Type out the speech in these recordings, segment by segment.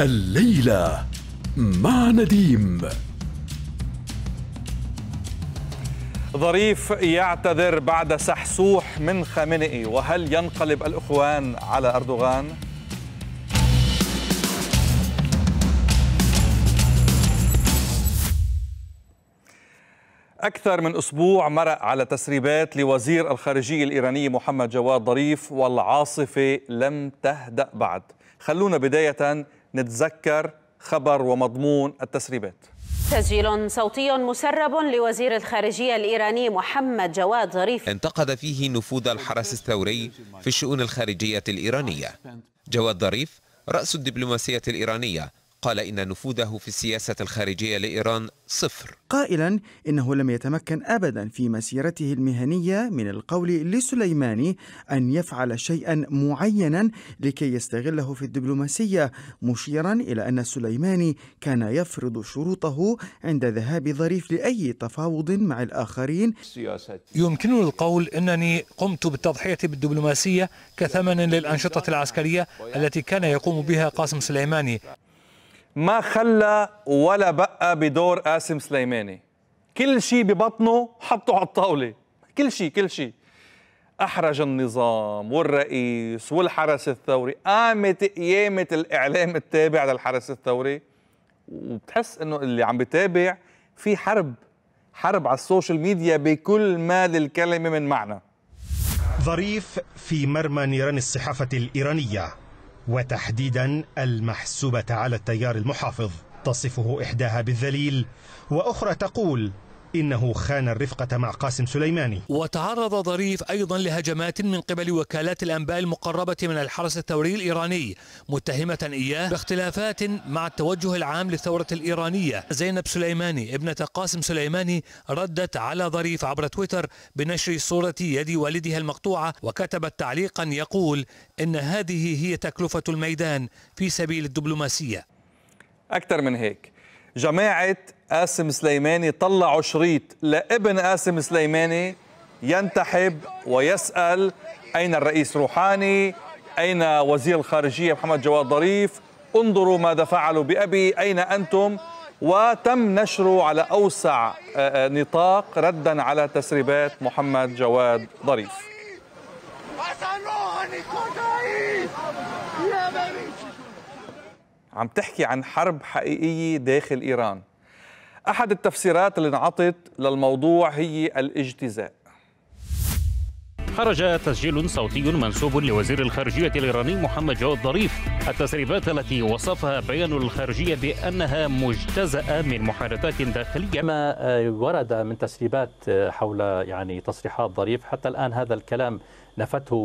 الليلة مع نديم ظريف يعتذر بعد سحسوح من خامنئي وهل ينقلب الإخوان على أردوغان؟ أكثر من أسبوع مرق على تسريبات لوزير الخارجية الإيراني محمد جواد ظريف والعاصفة لم تهدأ بعد خلونا بداية نتذكر خبر ومضمون التسريبات تسجيل صوتي مسرب لوزير الخارجية الإيراني محمد جواد ظريف انتقد فيه نفوذ الحرس الثوري في الشؤون الخارجية الإيرانية جواد ظريف رأس الدبلوماسية الإيرانية قال إن نفوذه في السياسة الخارجية لإيران صفر قائلا إنه لم يتمكن أبدا في مسيرته المهنية من القول لسليماني أن يفعل شيئا معينا لكي يستغله في الدبلوماسية مشيرا إلى أن سليماني كان يفرض شروطه عند ذهاب ظريف لأي تفاوض مع الآخرين يمكنني القول أنني قمت بالتضحية بالدبلوماسية كثمن للأنشطة العسكرية التي كان يقوم بها قاسم سليماني ما خلى ولا بقى بدور قاسم سليماني كل شيء ببطنه حطه على الطاوله كل شيء كل شيء احرج النظام والرئيس والحرس الثوري قامت قيامه الاعلام التابع للحرس الثوري وبتحس انه اللي عم بتابع في حرب حرب على السوشيال ميديا بكل ما للكلمه من معنى ظريف في مرمى نيران الصحافه الايرانيه وتحديدا المحسوبة على التيار المحافظ تصفه إحداها بالذليل وأخرى تقول إنه خان الرفقة مع قاسم سليماني وتعرض ظريف أيضا لهجمات من قبل وكالات الأنباء المقربة من الحرس الثوري الإيراني متهمة إياه باختلافات مع التوجه العام للثورة الإيرانية زينب سليماني ابنة قاسم سليماني ردت على ظريف عبر تويتر بنشر صورة يد والدها المقطوعة وكتبت تعليقا يقول إن هذه هي تكلفة الميدان في سبيل الدبلوماسية أكثر من هيك جماعة قاسم سليماني طلعوا شريط لابن قاسم سليماني ينتحب ويسأل أين الرئيس روحاني أين وزير الخارجية محمد جواد ظريف انظروا ماذا فعلوا بأبي أين أنتم وتم نشره على أوسع آه، آه، نطاق ردا على تسريبات محمد جواد ظريف عم تحكي عن حرب حقيقية داخل إيران أحد التفسيرات اللي انعطت للموضوع هي الاجتزاء خرج تسجيل صوتي منسوب لوزير الخارجية الإيراني محمد جواد ظريف التسريبات التي وصفها بيان الخارجية بأنها مجتزأة من محادثات داخلية ما ورد من تسريبات حول يعني تصريحات ظريف حتى الآن هذا الكلام نفته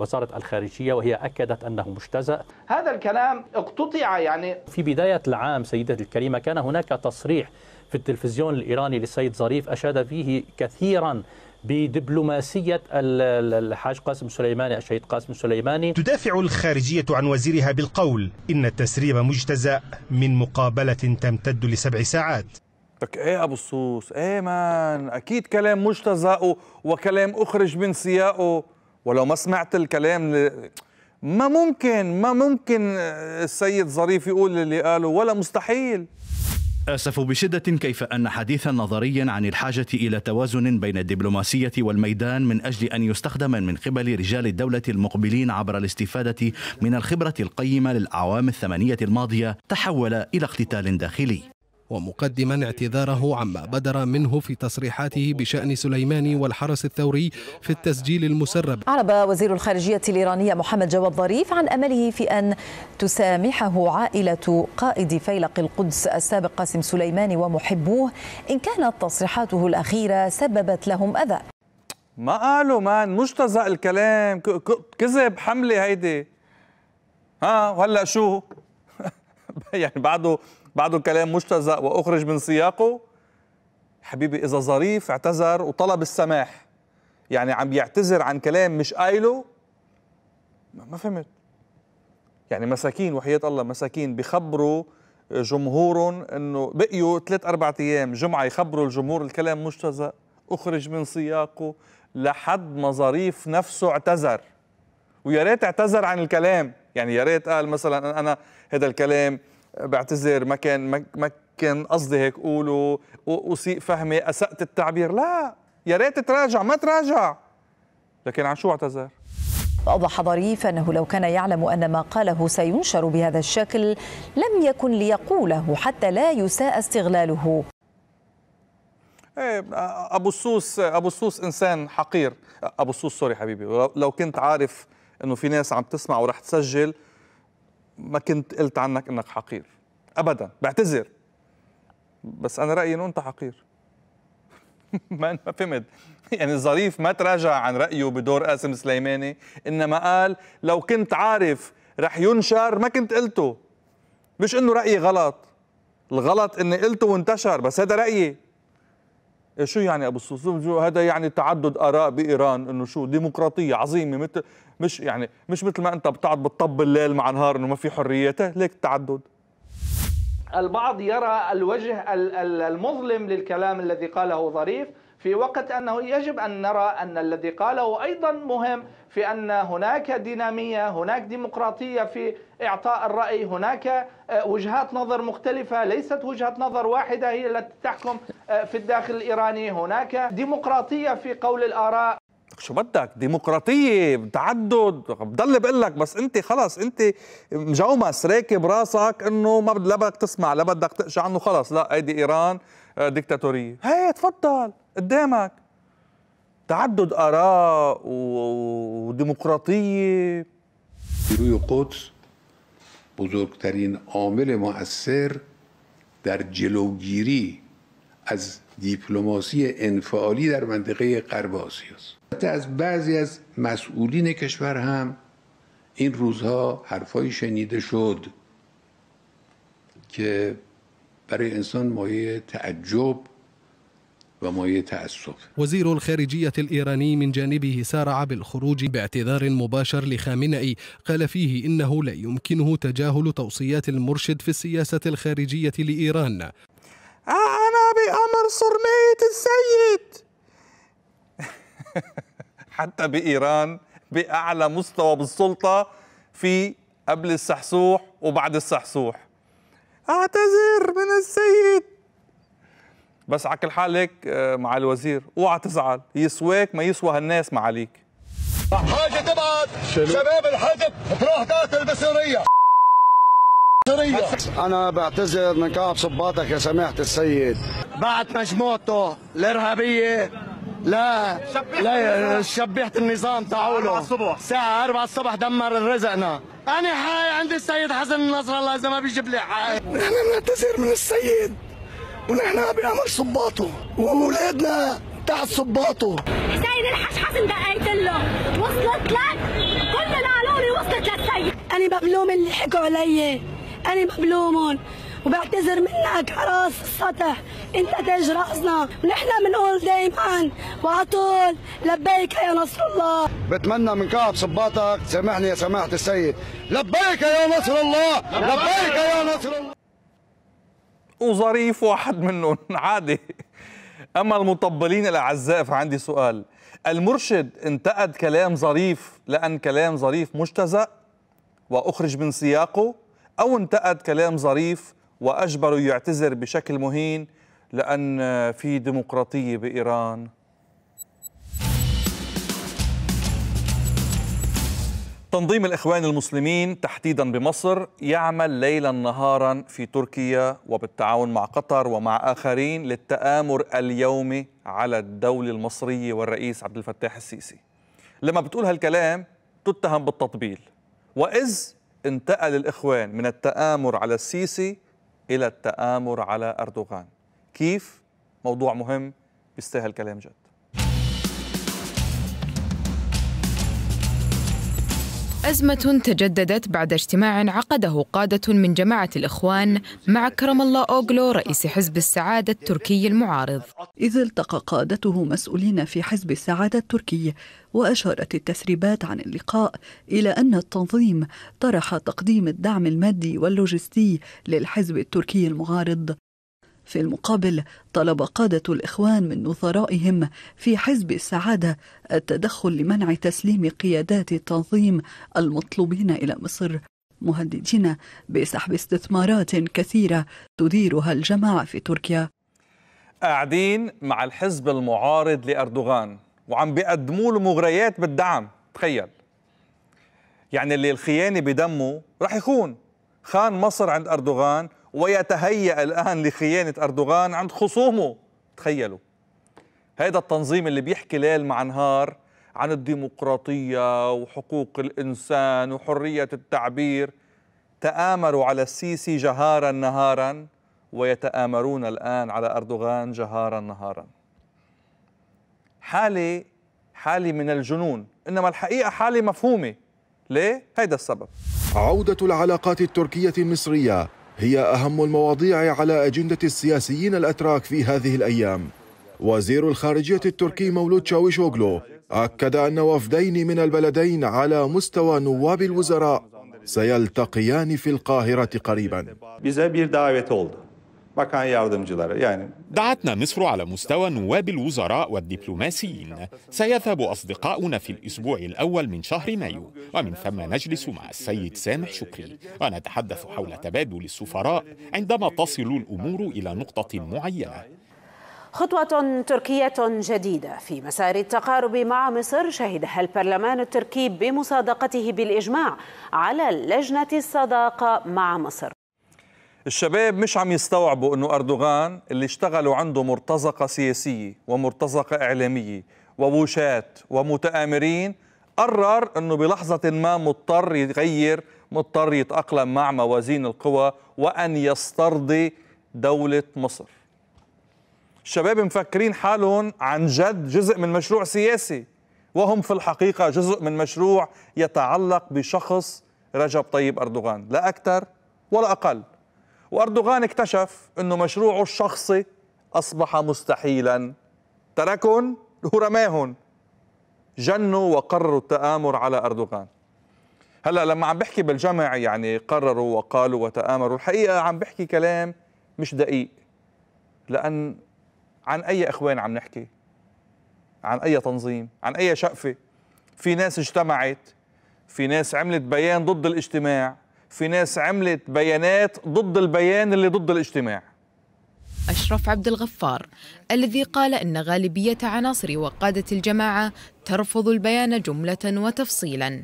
وزارة الخارجية وهي أكدت أنه مجتزأ هذا الكلام اقتطع يعني في بداية العام سيدة الكريمة كان هناك تصريح في التلفزيون الإيراني للسيد ظريف أشاد فيه كثيرا بدبلوماسية الحاج قاسم سليماني الشهيد قاسم سليماني تدافع الخارجية عن وزيرها بالقول إن التسريب مجتزأ من مقابلة تمتد لسبع ساعات لك ايه ابو الصوص ايه مان اكيد كلام مجتزأ وكلام اخرج من سياقه ولو ما سمعت الكلام ل... ما ممكن ما ممكن السيد ظريف يقول اللي قاله ولا مستحيل أسف بشدة كيف أن حديثا نظريا عن الحاجة إلى توازن بين الدبلوماسية والميدان من أجل أن يستخدم من قبل رجال الدولة المقبلين عبر الاستفادة من الخبرة القيمة للأعوام الثمانية الماضية تحول إلى اقتتال داخلي ومقدما اعتذاره عما بدر منه في تصريحاته بشأن سليماني والحرس الثوري في التسجيل المسرب أعرب وزير الخارجية الإيرانية محمد جواد ظريف عن أمله في أن تسامحه عائلة قائد فيلق القدس السابق قاسم سليماني ومحبوه إن كانت تصريحاته الأخيرة سببت لهم أذى ما قالوا مان مجتزأ الكلام كذب حملة هيدي ها وهلا شو يعني بعده بعده الكلام مجتزأ وأخرج من سياقه حبيبي إذا ظريف اعتذر وطلب السماح يعني عم يعتذر عن كلام مش قايله ما فهمت يعني مساكين وحياة الله مساكين بخبروا جمهورهم انه بقيوا ثلاث اربع ايام جمعه يخبروا الجمهور الكلام مجتزأ اخرج من سياقه لحد ما ظريف نفسه اعتذر ويا ريت اعتذر عن الكلام يعني يا ريت قال مثلا انا هذا الكلام بعتذر ما كان ما كان قصدي هيك قولوا اسيء فهمي اسات التعبير لا يا ريت تراجع ما تراجع لكن عن شو اعتذر أوضح ظريف أنه لو كان يعلم أن ما قاله سينشر بهذا الشكل لم يكن ليقوله حتى لا يساء استغلاله إيه، أبو السوس أبو السوس إنسان حقير أبو السوس سوري حبيبي لو كنت عارف أنه في ناس عم تسمع ورح تسجل ما كنت قلت عنك انك حقير ابدا بعتذر بس انا رايي انه انت حقير ما ما فهمت يعني الظريف ما تراجع عن رايه بدور قاسم سليماني انما قال لو كنت عارف رح ينشر ما كنت قلته مش انه رايي غلط الغلط اني قلته وانتشر بس هذا رايي شو يعني ابو السلطان هذا يعني تعدد اراء بايران انه شو ديمقراطيه عظيمه مثل مش يعني مش مثل ما انت بتقعد بتطب الليل مع نهار انه ما في حريات ليك تعدد البعض يرى الوجه المظلم للكلام الذي قاله ظريف في وقت أنه يجب أن نرى أن الذي قاله أيضا مهم في أن هناك دينامية هناك ديمقراطية في إعطاء الرأي هناك آه، وجهات نظر مختلفة ليست وجهة نظر واحدة هي التي تحكم آه، في الداخل الإيراني هناك ديمقراطية في قول الآراء شو بدك ديمقراطية تعدد بضل بقول لك بس انت خلص انت مجومس راكب راسك انه ما لا بدك تسمع لا بدك تقشع عنه خلص لا هيدي ايران آه، ديكتاتورية هي تفضل قدامک تعدد آراء وديمقراطيه نیروی قدس بزرگترین عامل مؤثر در جلوگیری از دیپلماسی انفعالی در منطقه غرب آسیا است از بعضی از مسئولین کشور هم این روزها حرفایی شنیده شد که برای انسان مایه تعجب ومويه تأسف وزير الخارجية الإيراني من جانبه سارع بالخروج باعتذار مباشر لخامنئي قال فيه إنه لا يمكنه تجاهل توصيات المرشد في السياسة الخارجية لإيران أنا بأمر صرمية السيد حتى بإيران بأعلى مستوى بالسلطة في قبل السحسوح وبعد السحسوح أعتذر من السيد بس على كل حال هيك آه، مع الوزير اوعى تزعل يسواك ما يسوى هالناس معاليك حاجه تبعت شباب الحزب تروح تاكل بسوريا أنا بعتذر من كعب صباطك يا سماحة السيد بعت مجموعته الإرهابية لا لا شبيحت النظام تعوله الصبح الساعة 4 الصبح دمر رزقنا أنا حاي عند السيد حسن نصر الله إذا ما بيجيب لي حاي نحن بنعتذر من السيد ونحن بنعمل صباطه وولادنا تحت صباطه سيد الحاج حسن دقيت له وصلت لك كل العلوري وصلت للسيد انا ببلوم اللي حكوا علي انا ببلومهم وبعتذر منك على راس السطح انت تاج راسنا ونحن بنقول دايما وعلى طول لبيك يا نصر الله بتمنى من كعب صباطك تسامحني يا سماحه السيد لبيك يا نصر الله لبيك يا نصر الله وظريف واحد منهم عادي أما المطبلين الأعزاء فعندي سؤال المرشد انتقد كلام ظريف لأن كلام ظريف مجتزأ وأخرج من سياقه أو انتقد كلام ظريف وأجبره يعتذر بشكل مهين لأن في ديمقراطية بإيران تنظيم الإخوان المسلمين تحديدا بمصر يعمل ليلا نهارا في تركيا وبالتعاون مع قطر ومع آخرين للتآمر اليومي على الدولة المصرية والرئيس عبد الفتاح السيسي لما بتقول هالكلام تتهم بالتطبيل وإذ انتقل الإخوان من التآمر على السيسي إلى التآمر على أردوغان كيف؟ موضوع مهم بيستاهل كلام جد أزمة تجددت بعد اجتماع عقده قادة من جماعة الإخوان مع كرم الله أوغلو رئيس حزب السعادة التركي المعارض إذ التقى قادته مسؤولين في حزب السعادة التركي وأشارت التسريبات عن اللقاء إلى أن التنظيم طرح تقديم الدعم المادي واللوجستي للحزب التركي المعارض في المقابل طلب قادة الإخوان من نظرائهم في حزب السعادة التدخل لمنع تسليم قيادات التنظيم المطلوبين إلى مصر مهددين بسحب استثمارات كثيرة تديرها الجماعة في تركيا قاعدين مع الحزب المعارض لأردوغان وعم بيقدموا له مغريات بالدعم تخيل يعني اللي الخيانة بدمه رح يخون خان مصر عند أردوغان ويتهيأ الآن لخيانة أردوغان عند خصومه تخيلوا هذا التنظيم اللي بيحكي ليل مع نهار عن الديمقراطية وحقوق الإنسان وحرية التعبير تآمروا على السيسي جهارا نهارا ويتآمرون الآن على أردوغان جهارا نهارا حالة حالة من الجنون إنما الحقيقة حالة مفهومة ليه؟ هيدا السبب عودة العلاقات التركية المصرية هي أهم المواضيع على أجندة السياسيين الأتراك في هذه الأيام وزير الخارجية التركي مولود شاويشوغلو أكد أن وفدين من البلدين على مستوى نواب الوزراء سيلتقيان في القاهرة قريبا يعني دعتنا مصر على مستوى نواب الوزراء والدبلوماسيين سيذهب أصدقاؤنا في الأسبوع الأول من شهر مايو ومن ثم نجلس مع السيد سامح شكري ونتحدث حول تبادل السفراء عندما تصل الأمور إلى نقطة معينة خطوة تركية جديدة في مسار التقارب مع مصر شهدها البرلمان التركي بمصادقته بالإجماع على لجنة الصداقة مع مصر الشباب مش عم يستوعبوا انه اردوغان اللي اشتغلوا عنده مرتزقه سياسيه ومرتزقه اعلاميه ووشات ومتآمرين قرر انه بلحظه ما مضطر يغير مضطر يتاقلم مع موازين القوى وان يسترضي دوله مصر. الشباب مفكرين حالهم عن جد جزء من مشروع سياسي وهم في الحقيقه جزء من مشروع يتعلق بشخص رجب طيب اردوغان لا اكثر ولا اقل. وأردوغان اكتشف أنه مشروعه الشخصي أصبح مستحيلا تركهم ورماهم جنوا وقرروا التآمر على أردوغان هلا لما عم بحكي بالجمع يعني قرروا وقالوا وتآمروا الحقيقة عم بحكي كلام مش دقيق لأن عن أي إخوان عم نحكي عن أي تنظيم عن أي شقفة في ناس اجتمعت في ناس عملت بيان ضد الاجتماع في ناس عملت بيانات ضد البيان اللي ضد الاجتماع أشرف عبد الغفار الذي قال إن غالبية عناصر وقادة الجماعة ترفض البيان جملة وتفصيلا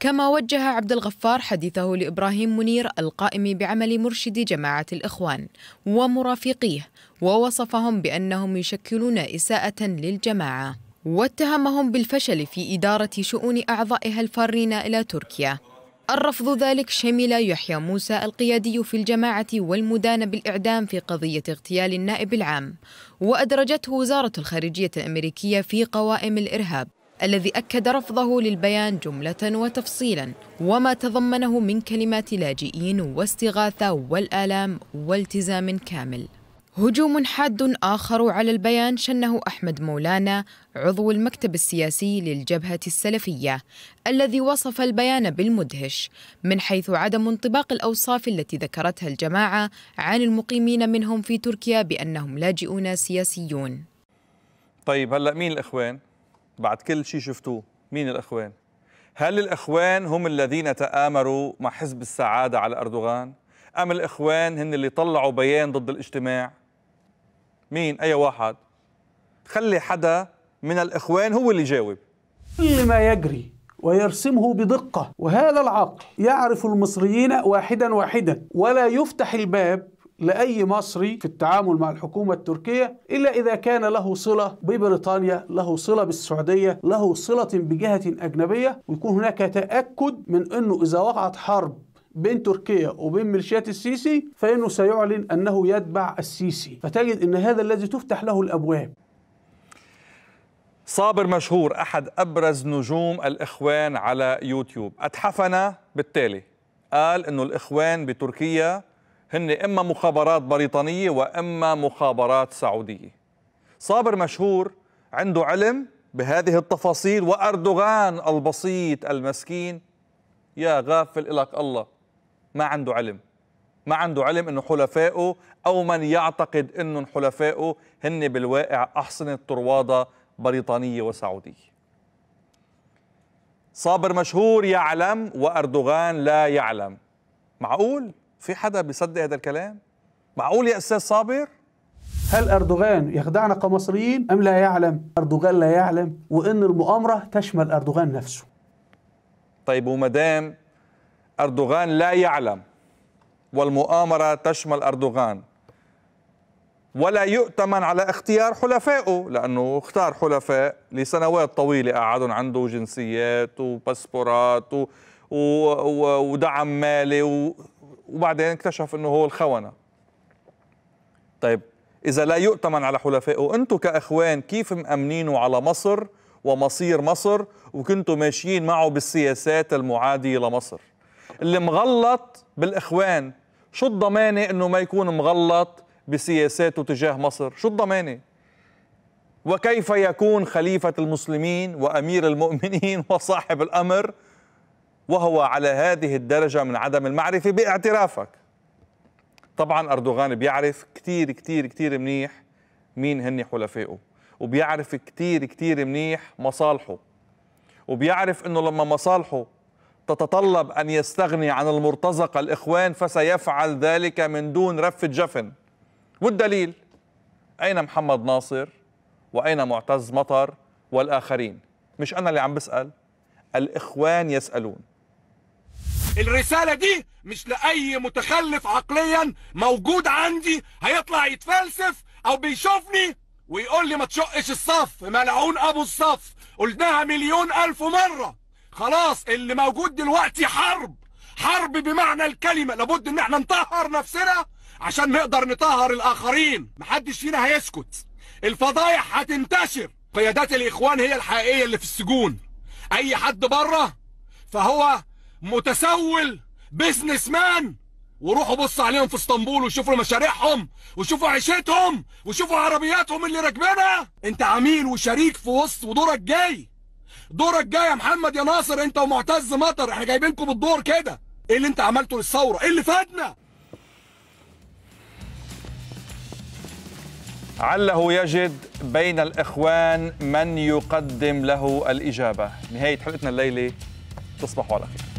كما وجه عبد الغفار حديثه لإبراهيم منير القائم بعمل مرشد جماعة الإخوان ومرافقيه ووصفهم بأنهم يشكلون إساءة للجماعة واتهمهم بالفشل في إدارة شؤون أعضائها الفارين إلى تركيا الرفض ذلك شمل يحيى موسى القيادي في الجماعة والمدان بالإعدام في قضية اغتيال النائب العام وأدرجته وزارة الخارجية الأمريكية في قوائم الإرهاب الذي أكد رفضه للبيان جملة وتفصيلا وما تضمنه من كلمات لاجئين واستغاثة والآلام والتزام كامل هجوم حاد آخر على البيان شنه أحمد مولانا عضو المكتب السياسي للجبهة السلفية الذي وصف البيان بالمدهش من حيث عدم انطباق الأوصاف التي ذكرتها الجماعة عن المقيمين منهم في تركيا بأنهم لاجئون سياسيون طيب هلأ مين الإخوان؟ بعد كل شيء شفتوه مين الإخوان؟ هل الإخوان هم الذين تآمروا مع حزب السعادة على أردوغان؟ أم الإخوان هن اللي طلعوا بيان ضد الاجتماع؟ مين اي واحد خلي حدا من الاخوان هو اللي يجاوب كل ما يجري ويرسمه بدقة وهذا العقل يعرف المصريين واحدا واحدا ولا يفتح الباب لأي مصري في التعامل مع الحكومة التركية إلا إذا كان له صلة ببريطانيا له صلة بالسعودية له صلة بجهة أجنبية ويكون هناك تأكد من أنه إذا وقعت حرب بين تركيا وبين ميليشيات السيسي فإنه سيعلن أنه يتبع السيسي فتجد أن هذا الذي تفتح له الأبواب صابر مشهور أحد أبرز نجوم الإخوان على يوتيوب أتحفنا بالتالي قال أنه الإخوان بتركيا هن إما مخابرات بريطانية وإما مخابرات سعودية صابر مشهور عنده علم بهذه التفاصيل وأردوغان البسيط المسكين يا غافل إلك الله ما عنده علم ما عنده علم انه حلفائه او من يعتقد انه حلفائه هن بالواقع احصنه طرواده بريطانيه وسعوديه. صابر مشهور يعلم واردوغان لا يعلم. معقول؟ في حدا بيصدق هذا الكلام؟ معقول يا استاذ صابر؟ هل اردوغان يخدعنا كمصريين ام لا يعلم؟ اردوغان لا يعلم وان المؤامره تشمل اردوغان نفسه. طيب ومدام أردوغان لا يعلم والمؤامرة تشمل أردوغان ولا يؤتمن على اختيار حلفائه لأنه اختار حلفاء لسنوات طويلة قعدهم عنده جنسيات وباسبورات ودعم مالي وبعدين اكتشف أنه هو الخونة طيب إذا لا يؤتمن على حلفائه أنتم كأخوان كيف مأمنينه على مصر ومصير مصر وكنتوا ماشيين معه بالسياسات المعادية لمصر اللي مغلط بالاخوان شو الضمانه انه ما يكون مغلط بسياساته تجاه مصر شو الضمانه وكيف يكون خليفه المسلمين وامير المؤمنين وصاحب الامر وهو على هذه الدرجه من عدم المعرفه باعترافك طبعا اردوغان بيعرف كثير كثير كثير منيح مين هن حلفائه وبيعرف كثير كثير منيح مصالحه وبيعرف انه لما مصالحه تتطلب أن يستغني عن المرتزقة الإخوان فسيفعل ذلك من دون رف جفن والدليل أين محمد ناصر وأين معتز مطر والآخرين مش أنا اللي عم بسأل الإخوان يسألون الرسالة دي مش لأي متخلف عقليا موجود عندي هيطلع يتفلسف أو بيشوفني ويقول لي ما تشقش الصف ملعون أبو الصف قلناها مليون ألف مرة خلاص اللي موجود دلوقتي حرب حرب بمعنى الكلمة لابد ان احنا نطهر نفسنا عشان نقدر نطهر الاخرين محدش فينا هيسكت الفضايح هتنتشر قيادات الاخوان هي الحقيقية اللي في السجون اي حد بره فهو متسول بيزنس مان وروحوا بص عليهم في اسطنبول وشوفوا مشاريعهم وشوفوا عيشتهم وشوفوا عربياتهم اللي راكبينها انت عميل وشريك في وسط ودورك جاي دورك جاي يا محمد يا ناصر انت ومعتز مطر احنا جايبينكم بالدور كده ايه اللي انت عملته للثوره ايه اللي فادنا علّه يجد بين الإخوان من يقدم له الإجابة نهاية حلقتنا الليلة تصبحوا على خير